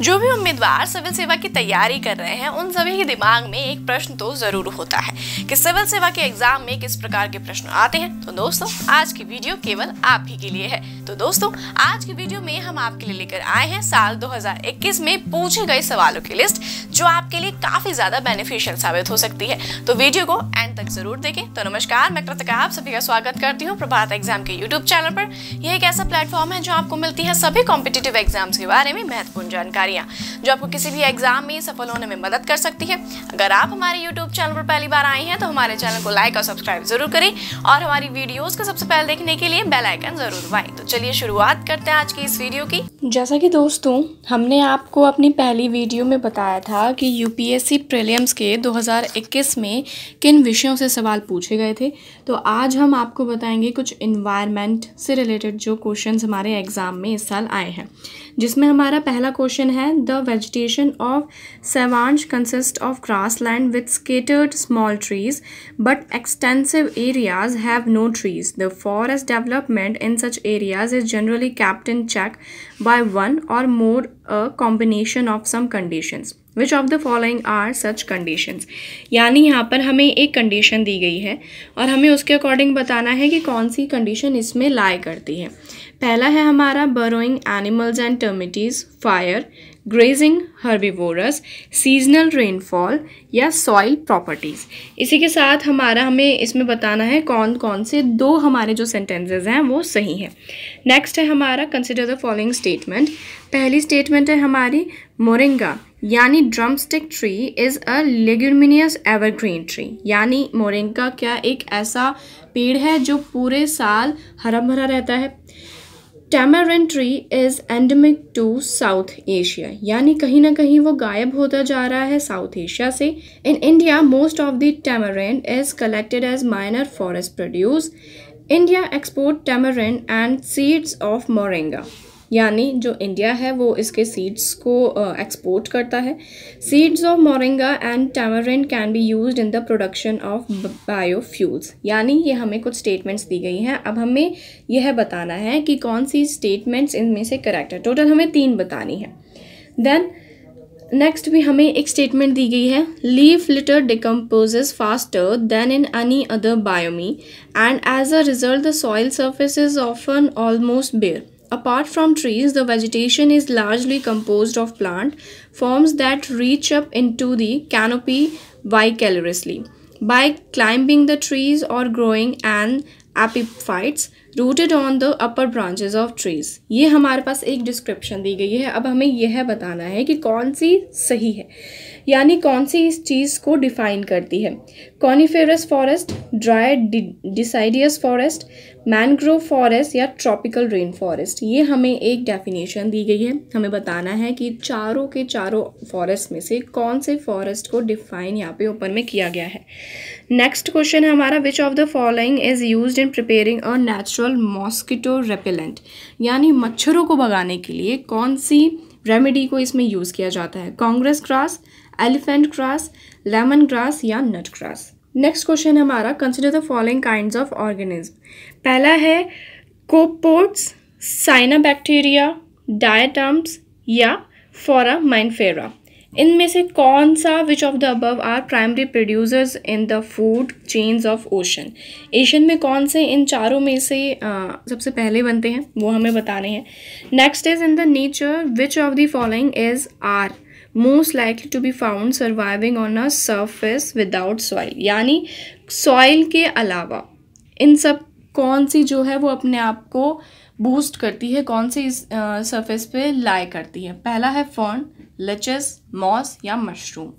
जो भी उम्मीदवार सिविल सेवा की तैयारी कर रहे हैं उन सभी के दिमाग में एक प्रश्न तो ज़रूर होता है कि सिविल सेवा के एग्जाम में किस प्रकार के प्रश्न आते हैं तो दोस्तों आज की वीडियो केवल आप ही के लिए है तो दोस्तों आज की वीडियो में हम आपके लिए लेकर आए हैं साल 2021 में पूछे गए सवालों की लिस्ट जो आपके लिए काफ़ी ज़्यादा बेनिफिशियल साबित हो सकती है तो वीडियो को एंड तक जरूर देखें तो नमस्कार मैं कृतिका आप सभी का स्वागत करती हूँ प्रभात एग्जाम के यूट्यूब चैनल पर यह एक ऐसा प्लेटफॉर्म है जो आपको मिलती है सभी कॉम्पिटेटिव एग्जाम्स के बारे में महत्वपूर्ण जानकारी जानकारियाँ जो आपको किसी भी एग्जाम में सफल होने में मदद कर सकती है अगर आप हमारे यूट्यूब चैनल पर पहली बार आए हैं तो हमारे चैनल को लाइक और सब्सक्राइब जरूर करें और हमारी वीडियोज को सबसे पहले देखने के लिए बेलाइकन जरूर दबाएं तो चलिए शुरुआत करते हैं आज की इस वीडियो की जैसा कि दोस्तों हमने आपको अपनी पहली वीडियो में बताया था कि यूपीएससी प्रीलिम्स के 2021 में किन विषयों से सवाल पूछे गए थे तो आज हम आपको बताएंगे कुछ इन्वायरमेंट से रिलेटेड जो क्वेश्चंस हमारे एग्ज़ाम में इस साल आए हैं जिसमें हमारा पहला क्वेश्चन है the vegetation of savannas consist of grassland with scattered small trees but extensive areas have no trees the forest development in such areas is generally kept in check by one or more a combination of some conditions which of the following are such conditions यानी यहाँ पर हमें एक condition दी गई है और हमें उसके अकॉर्डिंग बताना है कि कौन सी कंडीशन इसमें लाई करती है पहला है हमारा burrowing animals and termites fire grazing herbivores seasonal rainfall या सॉइल प्रॉपर्टीज़ इसी के साथ हमारा हमें इसमें बताना है कौन कौन से दो हमारे जो सेंटेंसेज हैं वो सही हैं नेक्स्ट है हमारा कंसिडर द फॉलोइंग स्टेटमेंट पहली स्टेटमेंट है हमारी मोरिंगा यानी drumstick tree is a leguminous evergreen tree यानी मोरिंगा क्या एक ऐसा पेड़ है जो पूरे साल हरा भरा रहता है tamarind tree is endemic to South Asia यानी कहीं ना कहीं वो गायब होता जा रहा है साउथ एशिया से in India most of the tamarind is collected as minor forest produce India export tamarind and seeds of moringa यानी जो इंडिया है वो इसके सीड्स को एक्सपोर्ट करता है seeds of moringa and tamarind can be use in the production of biofuels यानी ये हमें कुछ स्टेटमेंट्स दी गई हैं अब हमें यह बताना है कि कौन सी स्टेटमेंट्स इनमें से करेक्ट है टोटल हमें तीन बतानी है देन नेक्स्ट भी हमें एक स्टेटमेंट दी गई है leaf litter decompose faster than in any other biome and as a result the soil surface is often almost bare Apart from trees, the vegetation is largely composed of plant forms that reach up into the canopy vicariously By climbing the trees or growing and epiphytes rooted on the upper branches of trees ये हमारे पास एक description दी गई है अब हमें यह बताना है कि कौन सी सही है यानी कौन सी इस चीज़ को डिफाइन करती है coniferous forest dry deciduous forest mangrove forest या ट्रॉपिकल रेन फॉरेस्ट ये हमें एक डेफिनेशन दी गई है हमें बताना है कि चारों के चारों फॉरेस्ट में से कौन से फॉरेस्ट को डिफाइन यहाँ पे ऊपर में किया गया है नेक्स्ट क्वेश्चन है हमारा which of the following is use in preparing a natural mosquito repellent यानी मच्छरों को भगाने के लिए कौन सी रेमेडी को इसमें यूज़ किया जाता है Congress grass elephant grass lemon grass या नट ग्रास नेक्स्ट क्वेश्चन हमारा consider the following kind of organism पहला है कोपोट्स साइनाबैक्टीरिया डायटम्स या फॉरा माइनफेरा इनमें से कौन सा which of the above are primary producers in the food chains of ocean Asian में कौन से इन चारों में से आ, सबसे पहले बनते हैं वो हमें बताने हैं next is in the nature which of the following is are most likely to be found surviving on a surface without soil यानी सॉइल के अलावा इन सब कौन सी जो है वो अपने आप को बूस्ट करती है कौन सी इस सर्फेस पे लाई करती है पहला है फर्न लचस मॉस या mushroom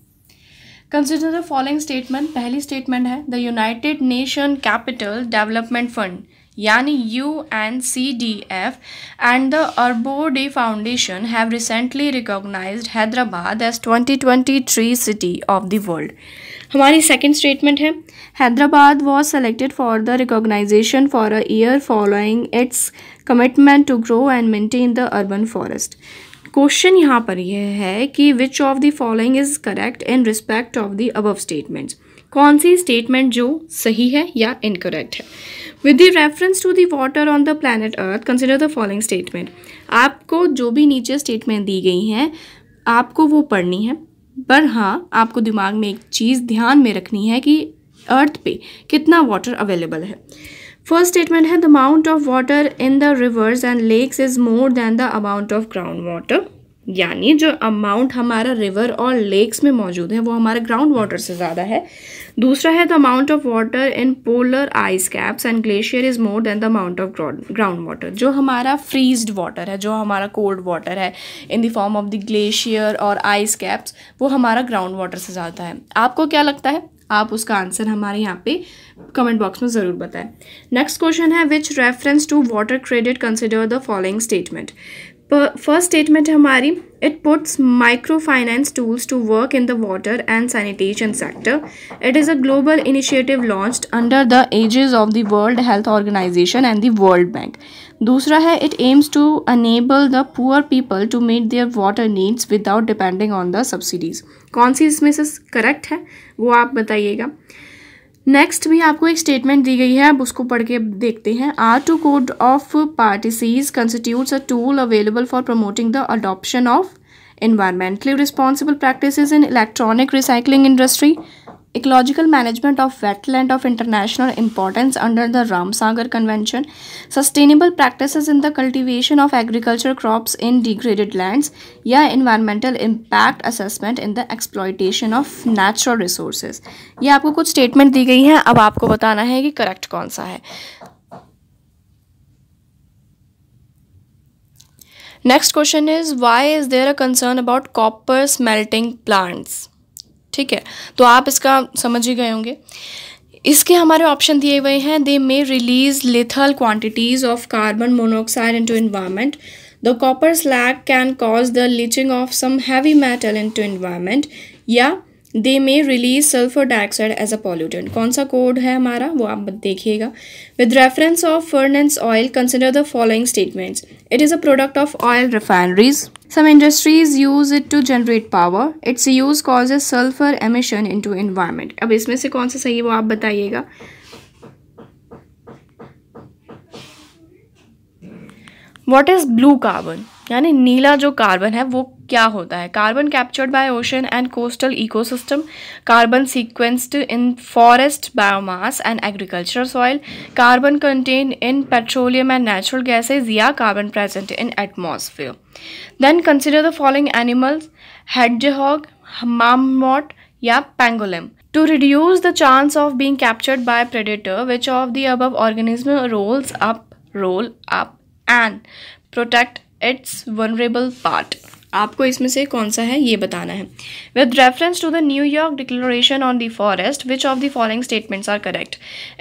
consider the following statement पहली स्टेटमेंट है the United Nation capital development fund यानी U N C D F and the Arbor Day foundation have recently recognize Hyderabad as 2023 city of the world हमारी second statement है Hyderabad was selected for the recognition for a year following its commitment to grow and maintain the urban forest question यहाँ पर यह है कि which of the following is correct in respect of the above statements कौन सी statement जो सही है या इनकरेक्ट है with the reference to the water on the planet earth consider the following statement आपको जो भी नीचे स्टेटमेंट दी गई हैं आपको वो पढ़नी है पर हाँ आपको दिमाग में एक चीज़ ध्यान में रखनी है कि अर्थ पे कितना वाटर अवेलेबल है फर्स्ट स्टेटमेंट है the amount of water in the rivers and lakes is more than the amount of ground water यानी जो अमाउंट हमारा रिवर और लेक्स में मौजूद है वो हमारे ग्राउंड वाटर से ज़्यादा है दूसरा है the amount of water in polar ice caps and glacier is more then the amount of ground water जो हमारा फ्रीज्ड वाटर है जो हमारा कोल्ड वाटर है in the form of the glacier और आइस कैप्स वो हमारा ग्राउंड वाटर से ज़्यादा है आपको क्या लगता है आप उसका आंसर हमारे यहाँ पे कमेंट बॉक्स में ज़रूर बताएं नेक्स्ट क्वेश्चन है which reference to water credit consider the following statement first statement है हमारी it puts micro finance tools to work in the water and sanitation sector it is a global initiative launched under the aegis of the World Health Organization and the World Bank दूसरा है it aims to enable the poor people to meet their water needs without depending on the subsidies कौन सी इसमें से correct है वो आप बताइएगा नेक्स्ट भी आपको एक स्टेटमेंट दी गई है अब उसको पढ़ के देखते हैं are two code of parties constitutes a tool available for promoting the adoption of environmentally responsible practice in electronic recycling industry ecological management of wetland of international importance under the Ramsar convention sustainable practice in the cultivation of agriculture crops in degraded land या environmental impact assessment in the exploitation of natural resources ये आपको कुछ statement दी गई है अब आपको बताना है कि करेक्ट कौन सा है next question is why is there a concern about copper smelting plants ठीक है तो आप इसका समझ ही गए होंगे इसके हमारे ऑप्शन दिए हुए हैं they may release lethal quantities of carbon monoxide into environment the copper slag can cause the leaching of some heavy metal into environment या they may release sulphur dioxide as a pollutant कौन सा code है हमारा वो आप देखिएगा with reference of furnace oil consider the following statements it is a product of oil refineries some industries use it to generate power its use cause use sulphur emission into environment अब इसमें से कौन सा सही है वो आप बताइएगा वॉट इज ब्लू कार्बन यानी नीला जो कार्बन है वो क्या होता है carbon captured by ocean and coastal ecosystem carbon sequestered in forest biomass and agriculture soil carbon contained in petroleum and natural gases या carbon present in atmosphere then consider the following animals hedgehog marmot या pangolin to reduce the chance of being captured by a predator which of the above organism rolls up roll up and protect its vulnerable part आपको इसमें से कौन सा है ये बताना है with reference to the New York declaration on the forest which of the following statements are correct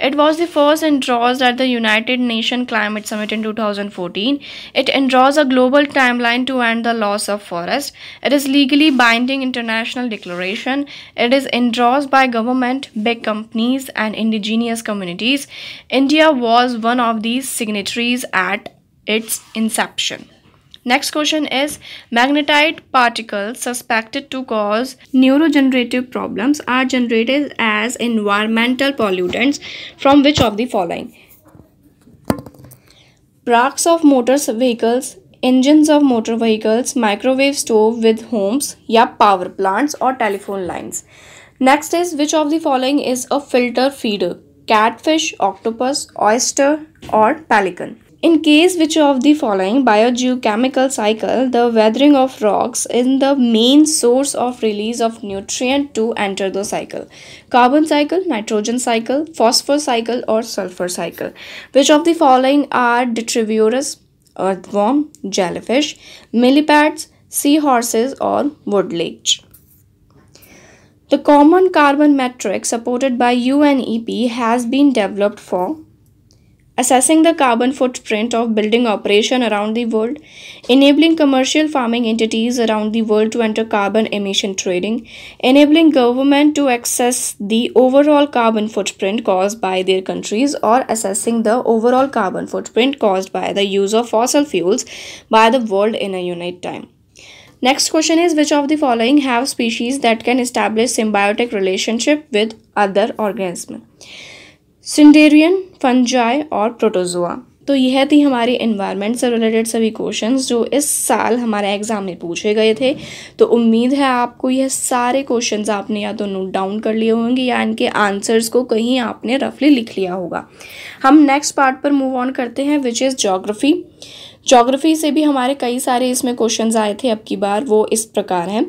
it was the first endorsed at the United Nation climate summit in 2014. Thousand fourteen it endorsed a global time line to end the loss of forest it is legally binding international declaration it is endorsed by government big companies and indigenous communities India was one of these signatories at its inception Next question is magnetite particles suspected to cause neurogenerative problems are generated as environmental pollutants from which of the following? Brakes of motor vehicles, engines of motor vehicles, microwave stove with homes, yeah, power plants or telephone lines. Next is which of the following is a filter feeder? Catfish, octopus, oyster or pelican. In case which of the following biogeochemical cycle, the weathering of rocks is the main source of release of nutrient to enter the cycle. Carbon cycle, nitrogen cycle, phosphor cycle or sulfur cycle. Which of the following are detrivorous, earthworm, jellyfish, millipedes, seahorses or woodleach? The common carbon metric supported by UNEP has been developed for assessing the carbon footprint of building operation around the world, enabling commercial farming entities around the world to enter carbon emission trading, enabling government to assess the overall carbon footprint caused by their countries or assessing the overall carbon footprint caused by the use of fossil fuels by the world in a unit time. Next question is which of the following have species that can establish symbiotic relationship with other organisms? Cnidarian fungi और protozoa तो यह थी हमारे environment से related सभी questions जो इस साल हमारे एग्ज़ाम में पूछे गए थे तो उम्मीद है आपको यह सारे क्वेश्चंस आपने या तो नोट डाउन कर लिए होंगे या इनके आंसर्स को कहीं आपने रफली लिख लिया होगा हम नेक्स्ट पार्ट पर मूव ऑन करते हैं विच इज़ जोग्राफ़ी जोग्राफ़ी से भी हमारे कई सारे इसमें क्वेश्चन आए थे अब की बार वो इस प्रकार हैं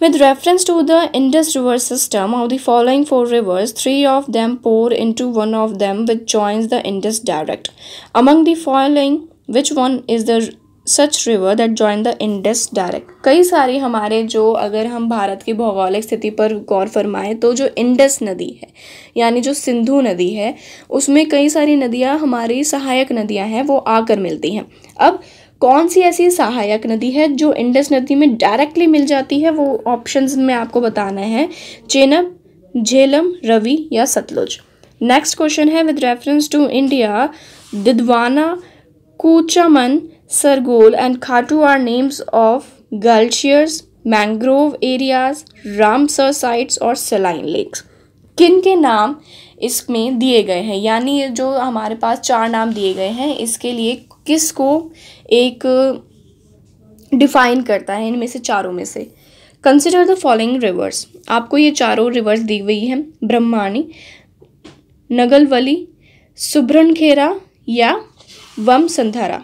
With reference to the Indus river system of the following four rivers, three of them pour into one of them which joins the Indus direct. Among the following, which one is the such river that join the Indus direct कई सारे हमारे जो अगर हम भारत की भौगोलिक स्थिति पर गौर फरमाएं तो जो इंडस नदी है यानी जो सिंधु नदी है उसमें कई सारी नदियां हमारी सहायक नदियां हैं वो आकर मिलती हैं अब कौन सी ऐसी सहायक नदी है जो इंडस नदी में डायरेक्टली मिल जाती है वो ऑप्शन में आपको बताना है चेनब झेलम रवि या सतलुज नेक्स्ट क्वेश्चन है with reference to India Didwana Kuchaman Sargol and Khatu are names of glaciers mangrove areas Ramsar sites और सलाइन लेक्स किन के नाम इसमें दिए गए हैं यानी जो हमारे पास चार नाम दिए गए हैं इसके लिए किस को एक डिफाइन करता है इनमें से चारों में से कंसिडर द फॉलोइंग रिवर्स आपको ये चारों रिवर्स दी गई हैं ब्रह्मानी नगलवली सुब्रनखेरा या Vamsadhara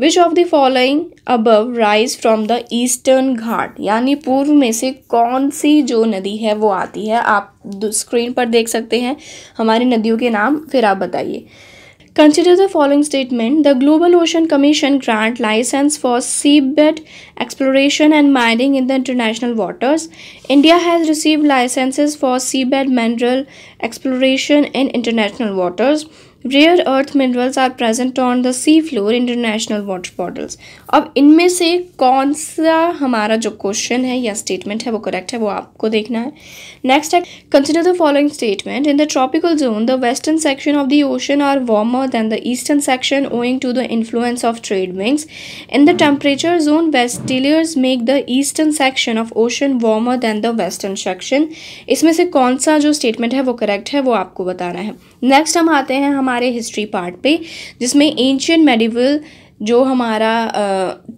which of the following above rise from the eastern Ghat यानी पूर्व में से कौन सी जो नदी है वो आती है आप स्क्रीन पर देख सकते हैं हमारी नदियों के नाम फिर आप बताइए Consider the following statement. The Global Ocean Commission grant license for seabed exploration and mining in the international waters. India has received licenses for seabed mineral exploration in international waters. Rare earth minerals are present on the sea floor international water bottles अब इनमें से कौन सा हमारा जो question है या statement है वो करेक्ट है वो आपको देखना है नेक्स्ट है consider the following statement in the tropical zone the western section of the ocean are warmer than the eastern section owing to the influence of trade winds in the temperate zone westerlies make the eastern section of ocean warmer than the western section इसमें से कौन सा जो statement है वो correct है वो आपको बताना है नेक्स्ट हम आते हैं हमारे हमारे हिस्ट्री पार्ट पे जिसमें एंशियन मेडिवल जो हमारा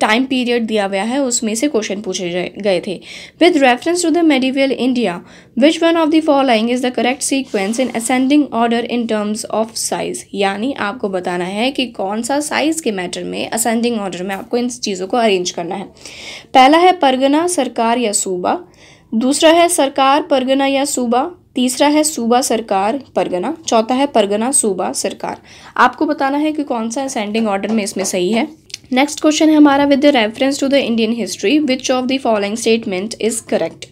टाइम uh, पीरियड दिया गया है उसमें से क्वेश्चन पूछे गए थे with reference to the medieval India which one of the following is the correct sequence in ascending order in terms of size यानी आपको बताना है कि कौन सा साइज़ के मैटर में असेंडिंग ऑर्डर में आपको इन चीज़ों को अरेंज करना है पहला है परगना सरकार या सूबा दूसरा है सरकार परगना या सूबा तीसरा है सूबा सरकार परगना चौथा है परगना सूबा सरकार आपको बताना है कि कौन सा असेंडिंग ऑर्डर में इसमें सही है नेक्स्ट क्वेश्चन है हमारा with reference to the Indian history which of the following statement is correct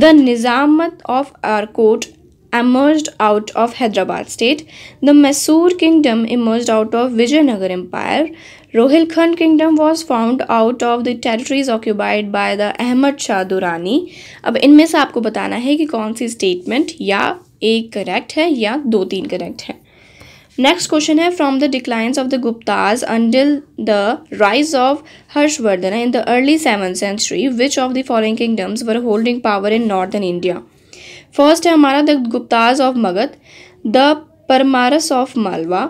the Nizamat of Arcot emerged out of Hyderabad state. The Mysore kingdom emerged out of Vijayanagar empire. Rohilkhand kingdom was found out of the territories occupied by the Ahmad Shah Durrani. अब इनमें से आपको बताना है कि कौन सी statement या एक करेक्ट है या दो तीन करेक्ट है नेक्स्ट क्वेश्चन है from the declines of the Guptas until the rise of Harshavardhana in the early seven century which of the following kingdoms were holding power in northern India first है हमारा the Guptas of Magadha the Paramaras of Malwa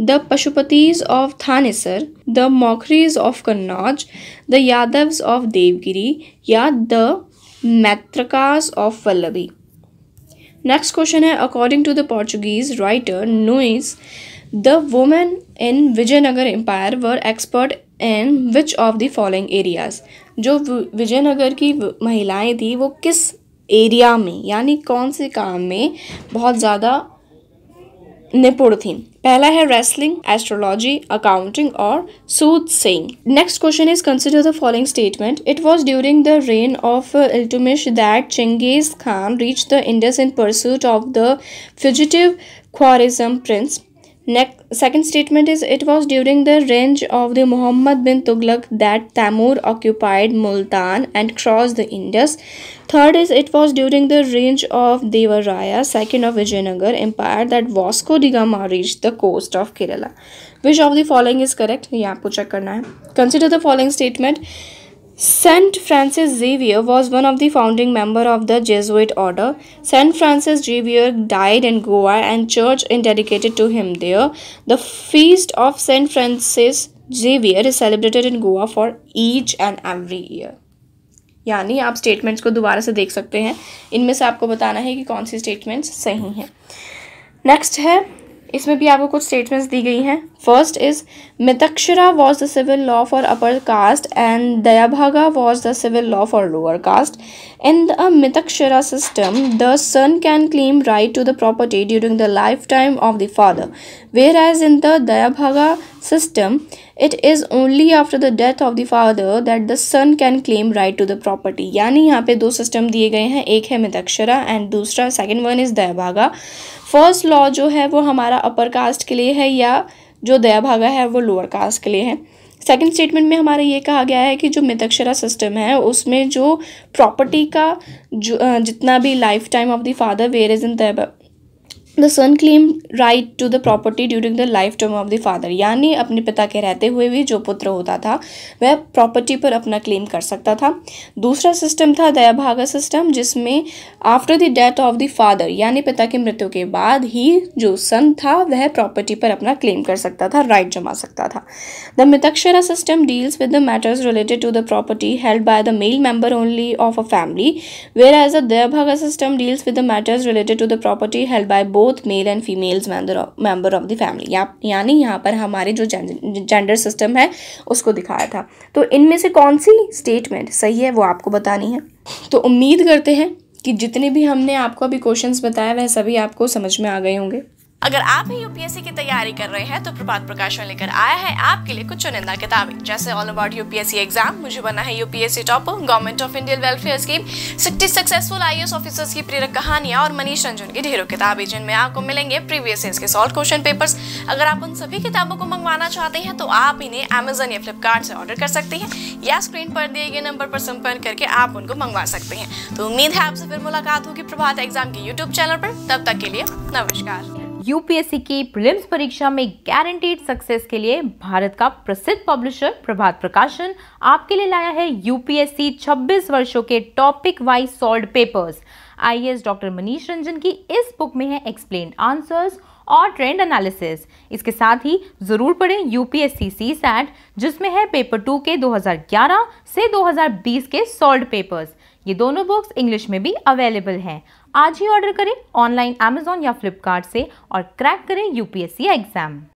the Pushyabhutis of Thanesar the Maukharis of Kannauj the Yadava of Devagiri या the Maitrakas of Vallabhi next question है according to the Portuguese writer नुइस the women in Vijayanagar empire were expert in which of the following areas जो विजयनगर की महिलाएं थी वो किस area में यानी कौन से काम में बहुत ज़्यादा निपुण थी पहला है रेसलिंग एस्ट्रोलॉजी अकाउंटिंग और soothsaying next question is consider the following statement it was during the reign of Iltutmish that Genghis Khan reach the Indus in pursuit of the fugitive Khwarizm prince second statement is it was during the रेंज of the Mohammad bin Tughluq that Timur Tamur Multan and cross the Indus Third is it was during the reign of Devaraya II of Vijayanagar Empire that Vasco da Gama reached the coast of Kerala. Which of the following is correct? Consider the following statement. Saint Francis Xavier was one of the founding member of the Jesuit order. Saint Francis Xavier died in Goa and church is dedicated to him there. The feast of Saint Francis Xavier is celebrated in Goa for each and every year. यानी आप statements को दोबारा से देख सकते हैं इनमें से आपको बताना है कि कौन सी स्टेटमेंट्स सही हैं नेक्स्ट है इसमें भी आपको कुछ स्टेटमेंट्स दी गई हैं first is Mitakshara was the civil law for upper caste and Dayabhaga was the civil law for lower caste in the Mitakshara system the son can claim right to the property during the lifetime of the father whereas in the Dayabhaga system it is only after the death of the father that the son can claim right to the property यानी यहाँ पे दो system दिए गए हैं एक है Mitakshara and दूसरा second one is Dayabhaga first law जो है वो हमारा अपर कास्ट के लिए है या जो दया भागा है वो लोअर कास्ट के लिए है सेकंड स्टेटमेंट में हमारा ये कहा गया है कि जो मितक्षरा सिस्टम है उसमें जो प्रॉपर्टी का जो जितना भी lifetime of the father whereas in the son claim right to the property during the life term of the father यानी अपने पिता के रहते हुए भी जो पुत्र होता था वह प्रॉपर्टी पर अपना क्लेम कर सकता था दूसरा सिस्टम था दयाभागा सिस्टम जिसमें after the death of the father यानी पिता की मृत्यु के बाद ही जो सन था वह प्रॉपर्टी पर अपना क्लेम कर सकता था राइट जमा सकता था the Mitakshara system deals with the matters related to the property held by the male member only of a family whereas a Dayabhaga system deals with the matters related to the property held by both both male and females member of the family यानी यहाँ पर हमारे जो gender system है उसको दिखाया था तो इनमें से कौन सी स्टेटमेंट सही है वो आपको बतानी है तो उम्मीद करते हैं कि जितने भी हमने आपको अभी क्वेश्चंस बताया वह सभी आपको समझ में आ गए होंगे अगर आप भी यूपीएससी की तैयारी कर रहे हैं तो प्रभात प्रकाशन लेकर आया है आपके लिए कुछ चुनिंदा किताबें जैसे ऑल अबाउट यूपीएससी एग्जाम मुझे बना है UPSC topper government of Indian welfare scheme sixty successful I officers की प्रेरक कहानियां और मनीष रंजन की ढेरों किताबें जिनमें आपको मिलेंगे प्रीवियस के सॉल्व क्वेश्चन पेपर अगर आप उन सभी किताबों को मंगवाना चाहते हैं तो आप इन्हें अमेजन या फ्लिपकार्ट से ऑर्डर कर सकते हैं या स्क्रीन पर दिए गए नंबर पर संपर्क करके आप उनको मंगवा सकते हैं तो उम्मीद है आपसे फिर मुलाकात होगी प्रभात एग्जाम के यूट्यूब चैनल पर तब तक के लिए नमस्कार यूपीएससी की प्रिलिम्स परीक्षा में गारंटीड सक्सेस के लिए भारत का प्रसिद्ध पब्लिशर प्रभात प्रकाशन आपके लिए लाया है यूपीएससी 26 वर्षों के topic wise solved papers IAS doctor Manish Ranjan की इस बुक में है एक्सप्लेन आंसर्स और ट्रेंड एनालिसिस इसके साथ ही ज़रूर पढ़ें यूपीएससी सी सैट जिसमें है पेपर टू के 2011 से 2020 के सॉल्ड पेपर्स ये दोनों बुक्स इंग्लिश में भी अवेलेबल हैं आज ही ऑर्डर करें ऑनलाइन अमेजोन या फ्लिपकार्ट से और क्रैक करें यूपीएससी एग्ज़ाम